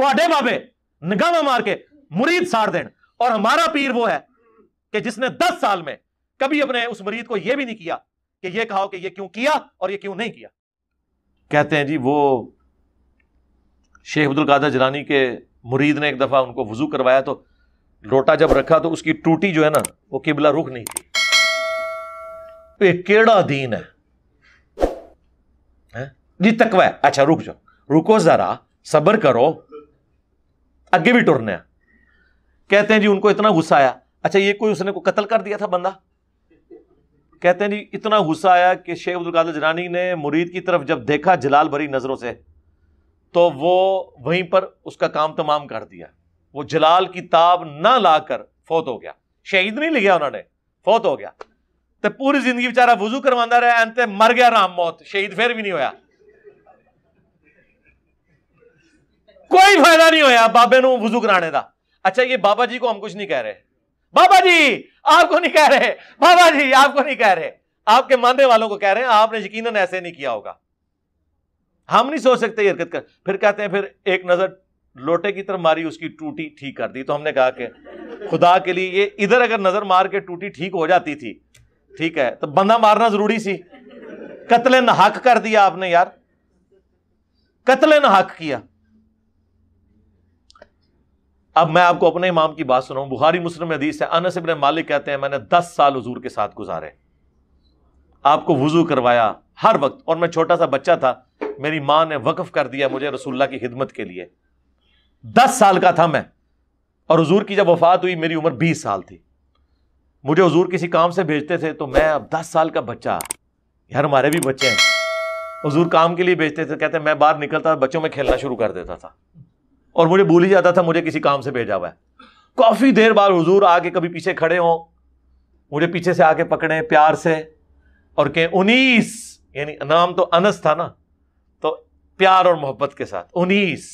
थोड़े बाबे ਨਿਗਾਹਾਂ मार के मुरीद साड़ देन और हमारा पीर वो है कि जिसने दस साल में कभी अपने उस मुरीद को यह भी नहीं किया कि यह कहा कि यह क्यों किया और यह क्यों नहीं किया कहते हैं जी वो शेख अब्दुल कादर जलानी के मुरीद ने एक दफा उनको वजू करवाया तो लोटा जब रखा तो उसकी टूटी जो है ना वो किबला रुख नहीं थी तो केड़ा दीन है, है? जी तकवा अच्छा रुक जाओ रुको जरा सब्र करो आगे भी टुरने हैं कहते हैं जी उनको इतना गुस्सा आया अच्छा ये कोई उसने को कत्ल कर दिया था बंदा कहते हैं जी इतना गुस्सा आया कि शेख अब्दुल कादिर जनानी ने मुरीद की तरफ जब देखा जलाल भरी नज़रों से तो वो वहीं पर उसका काम तमाम कर दिया वो जलाल की ताब ना लाकर फौत हो गया शहीद नहीं लिखा उन्होंने फौत हो गया तो पूरी जिंदगी बेचारा वजू करवा रहा अंत मर गया राम मौत शहीद फिर भी नहीं होया कोई फायदा नहीं होया बाबे ਨੂੰ वजू कराने का अच्छा ये बाबा जी को हम कुछ नहीं कह रहे बाबा जी आपको नहीं कह रहे बाबा जी आपको नहीं कह रहे आपके मानने वालों को कह रहे हैं आपने यकीन ऐसे नहीं किया होगा हम नहीं सोच सकते हरकत कर फिर कहते हैं फिर एक नजर लोटे की तरफ मारी उसकी टूटी ठीक कर दी तो हमने कहा कि खुदा के लिए ये इधर अगर नजर मार के टूटी ठीक हो जाती थी ठीक है तो बंदा मारना जरूरी सी कतले न हक कर दिया आपने यार कतले न हक किया अब मैं आपको अपने इमाम की बात सुनाऊं बुखारी मुस्लिम हदीस है अनस इबन मालिक कहते हैं मैंने दस साल हजूर के साथ गुजारे आपको वजू करवाया हर वक्त और मैं छोटा सा बच्चा था मेरी माँ ने वक्फ कर दिया मुझे रसुल्ला की खिदमत के लिए दस साल का था मैं और हजूर की जब वफात हुई मेरी उम्र बीस साल थी मुझे हजूर किसी काम से भेजते थे तो मैं अब दस साल का बच्चा यार हमारे भी बच्चे हैं हजूर काम के लिए भेजते थे कहते मैं बाहर निकलता बच्चों में खेलना शुरू कर देता था और मुझे भूल ही जाता था मुझे किसी काम से भेजा हुआ है काफ़ी देर बाद हुजूर आके कभी पीछे खड़े हों मुझे पीछे से आके पकड़े प्यार से और के उन्नीस यानी नाम तो अनस था ना तो प्यार और मोहब्बत के साथ उन्नीस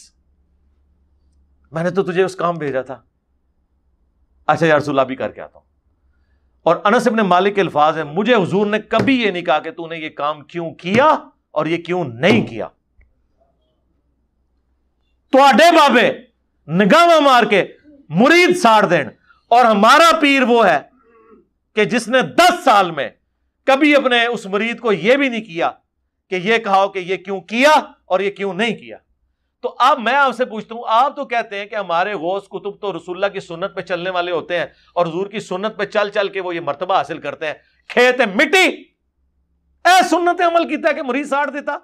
मैंने तो तुझे उस काम भेजा था अच्छा यार रसूल्ला भी करके आता हूं और अनस अपने मालिक के अल्फाज है मुझे हुजूर ने कभी ये नहीं कहा कि तूने ये काम क्यों किया और ये क्यों नहीं किया ਤੁਹਾਡੇ बाबे निगाह मार के मुरीद साड़ देन और हमारा पीर वो है कि जिसने दस साल में कभी अपने उस मुरीद को यह भी नहीं किया कि यह कहा कि यह क्यों किया और यह क्यों नहीं किया तो अब मैं आपसे पूछता हूं आप तो कहते हैं कि हमारे गौस कुतुब तो रसुल्ला की सुन्नत पे चलने वाले होते हैं और हजूर की सुन्नत पे चल चल के वो ये मरतबा हासिल करते हैं खेत मिट्टी ए सुन्नत अमल किया कि मुरीद साड़ देता